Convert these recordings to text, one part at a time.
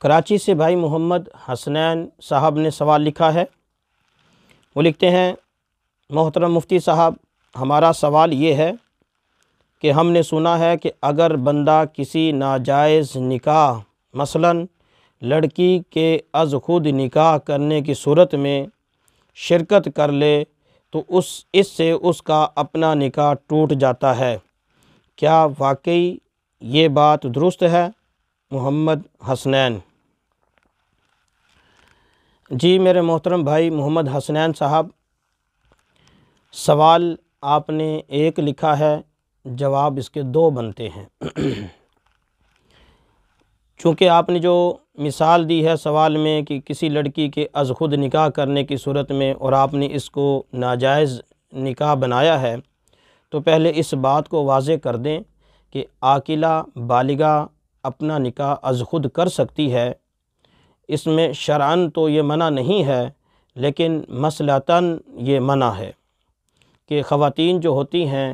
कराची से भाई मोहम्मद हसनैन साहब ने सवाल लिखा है वो लिखते हैं मोहतरम मुफ्ती साहब हमारा सवाल ये है कि हमने सुना है कि अगर बंदा किसी नाजायज़ निकाह मसलन लड़की के अज खुद निकाह करने की सूरत में शिरकत कर ले तो उस इससे उसका अपना निकाह टूट जाता है क्या वाकई ये बात दुरुस्त है मोहम्मद हसनैन जी मेरे मोहतरम भाई मोहम्मद हसनैन साहब सवाल आपने एक लिखा है जवाब इसके दो बनते हैं चूँकि आपने जो मिसाल दी है सवाल में कि किसी लड़की के अज खुद निकाह करने की सूरत में और आपने इसको नाजायज़ निकाह बनाया है तो पहले इस बात को वाज कर दें कि आकिला बालिगा अपना निकाह अज खुद कर सकती है इसमें शरान तो ये मना नहीं है लेकिन मसलतान ये मना है कि ख़वातीन जो होती हैं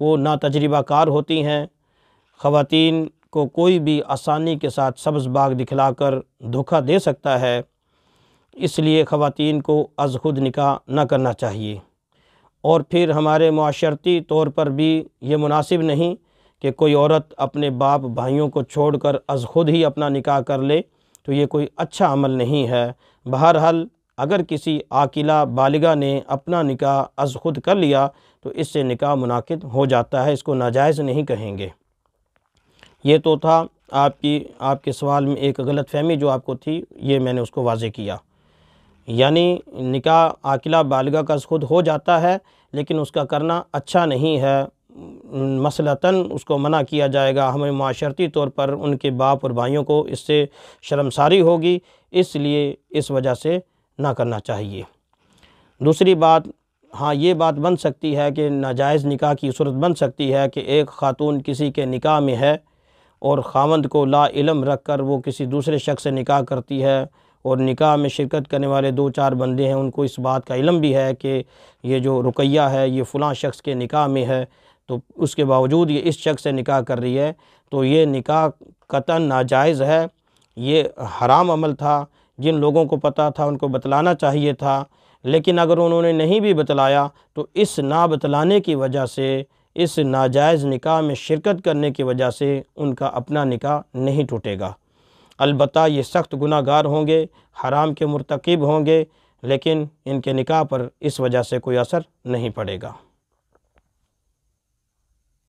वो ना तजर्बाकार होती हैं ख़वातीन को कोई भी आसानी के साथ सब्ज़ बाग दिखलाकर धोखा दे सकता है इसलिए ख़वातीन को अज खुद निकाह ना करना चाहिए और फिर हमारे माशरती तौर पर भी ये मुनासिब नहीं कि कोई औरत अपने बाप भाइयों को छोड़कर अज खुद ही अपना निकाह कर ले तो ये कोई अच्छा अमल नहीं है बहरहाल अगर किसी आकिला बालिगा ने अपना निकाह अज खुद कर लिया तो इससे निकाह मुनद हो जाता है इसको नाजायज़ नहीं कहेंगे ये तो था आपकी आपके सवाल में एक गलत फहमी जो आपको थी ये मैंने उसको वाजे किया यानी निकाह आकिला बालिगा का खुद हो जाता है लेकिन उसका करना अच्छा नहीं है मसलता उसको मना किया जाएगा हमें माशरती तौर पर उनके बाप और भाइयों को इससे शर्मसारी होगी इसलिए इस वजह से ना करना चाहिए दूसरी बात हाँ ये बात बन सकती है कि नाजायज़ निकाह की सूरत बन सकती है कि एक ख़ातून किसी के निकाह में है और खावंद को ला इलम रख कर वो किसी दूसरे शख्स से निकाह करती है और निकाह में शिरकत करने वाले दो चार बंदे हैं उनको इस बात का इलम भी है कि ये जो रुकैया है ये फ़लाँ शख्स के निकाह में है तो उसके बावजूद ये इस शख्स से निकाह कर रही है तो ये निकाह कतन नाजायज़ है ये हराम अमल था जिन लोगों को पता था उनको बतलाना चाहिए था लेकिन अगर उन्होंने नहीं भी बतलाया तो इस ना बतलाने की वजह से इस नाजायज़ निकाह में शिरकत करने की वजह से उनका अपना निकाह नहीं टूटेगा अलबत् ये सख्त गुनागार होंगे हराम के मरतकब होंगे लेकिन इनके निकाह पर इस वजह से कोई असर नहीं पड़ेगा